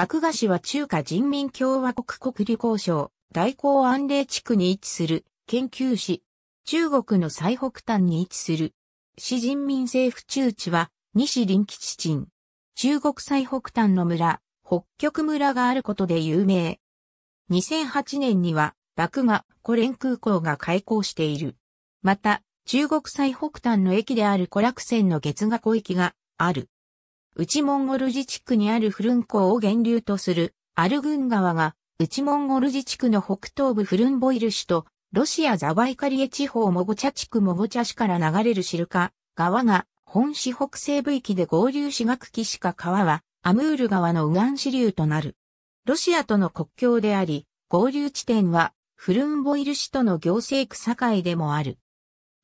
麦芽市は中華人民共和国国立交省、大港安寧地区に位置する研究市。中国の最北端に位置する。市人民政府中地は西臨吉地鎮。中国最北端の村、北極村があることで有名。2008年には、麦芽、コレン空港が開港している。また、中国最北端の駅である古楽線の月賀湖駅がある。内モンゴル自治区にあるフルン港を源流とするアルグン川が内モンゴル自治区の北東部フルンボイル市とロシアザバイカリエ地方モゴチャ地区モゴチャ市から流れるシルカ川が本市北西部域で合流し学期しか川はアムール川の右岸支流となる。ロシアとの国境であり、合流地点はフルンボイル市との行政区境でもある。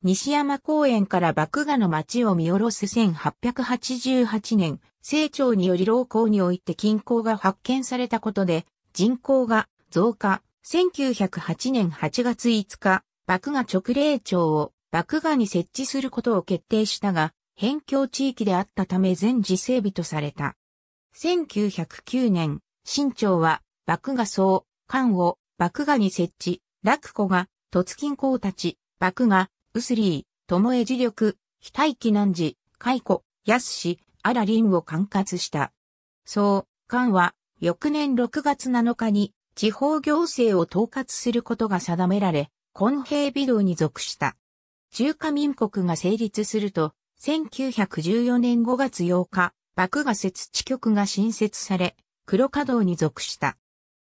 西山公園から麦芽の町を見下ろす1888年、清朝により老港において金鉱が発見されたことで、人口が増加。1908年8月5日、麦芽直令庁を麦芽に設置することを決定したが、辺境地域であったため全時整備とされた。1909年、新庁は麦芽層、缶を麦芽に設置、落庫が、突金鉱たち、麦芽、ウスリー、ともえ自力、非待機難事、解雇、安し、あらりんを管轄した。そう、官は、翌年6月7日に、地方行政を統括することが定められ、根平微動に属した。中華民国が成立すると、1914年5月8日、幕が設置局が新設され、黒稼働に属した。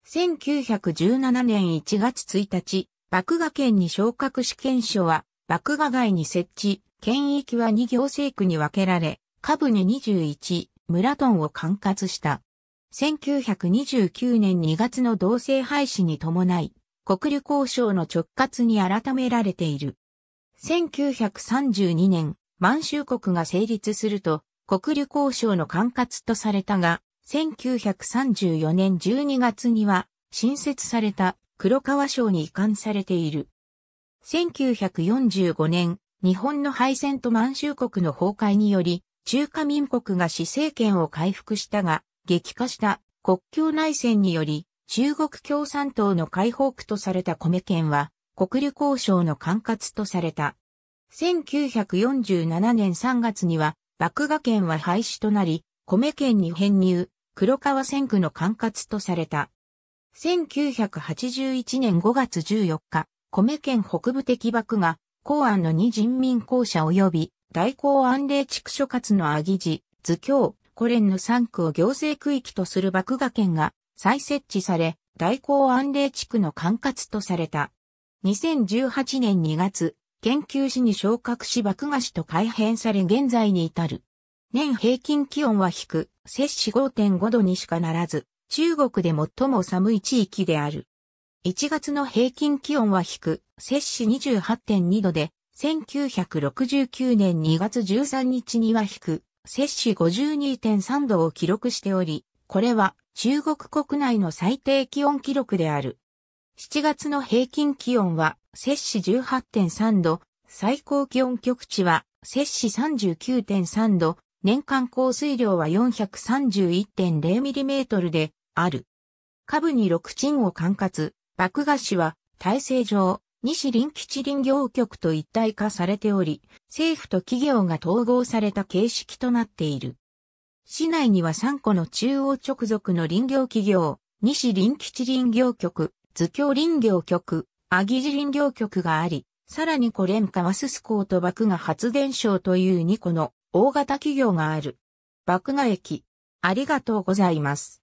1917年1月1日、幕賀県に昇格試験所は、麦芽街に設置、県域は2行政区に分けられ、下部に21、村トンを管轄した。1929年2月の同性廃止に伴い、国旅交渉の直轄に改められている。1932年、満州国が成立すると、国旅交渉の管轄とされたが、1934年12月には、新設された黒川省に移管されている。1945年、日本の敗戦と満州国の崩壊により、中華民国が市政権を回復したが、激化した国境内戦により、中国共産党の解放区とされた米県は、国流交渉の管轄とされた。1947年3月には、麦芽県は廃止となり、米県に編入、黒川線区の管轄とされた。1981年5月14日、米県北部的爆が、公安の二人民公社及び、大公安令地区所轄の阿義寺、図教、コレンの三区を行政区域とする爆賀県が再設置され、大公安令地区の管轄とされた。2018年2月、研究士に昇格し爆賀市と改変され現在に至る。年平均気温は低く、摂氏5.5度にしかならず、中国で最も寒い地域である。1月の平均気温は低、摂氏28.2度で、1969年2月13日には低、摂氏52.3度を記録しており、これは中国国内の最低気温記録である。7月の平均気温は摂氏18.3度、最高気温局地は摂氏39.3度、年間降水量は 431.0mm である。下部に6鎮を管轄、麦芽市は、体制上、西林吉林業局と一体化されており、政府と企業が統合された形式となっている。市内には3個の中央直属の林業企業、西林吉林業局、図教林業局、阿木寺林業局があり、さらにコレンカワススート爆芽発電所という2個の大型企業がある。麦芽駅。ありがとうございます。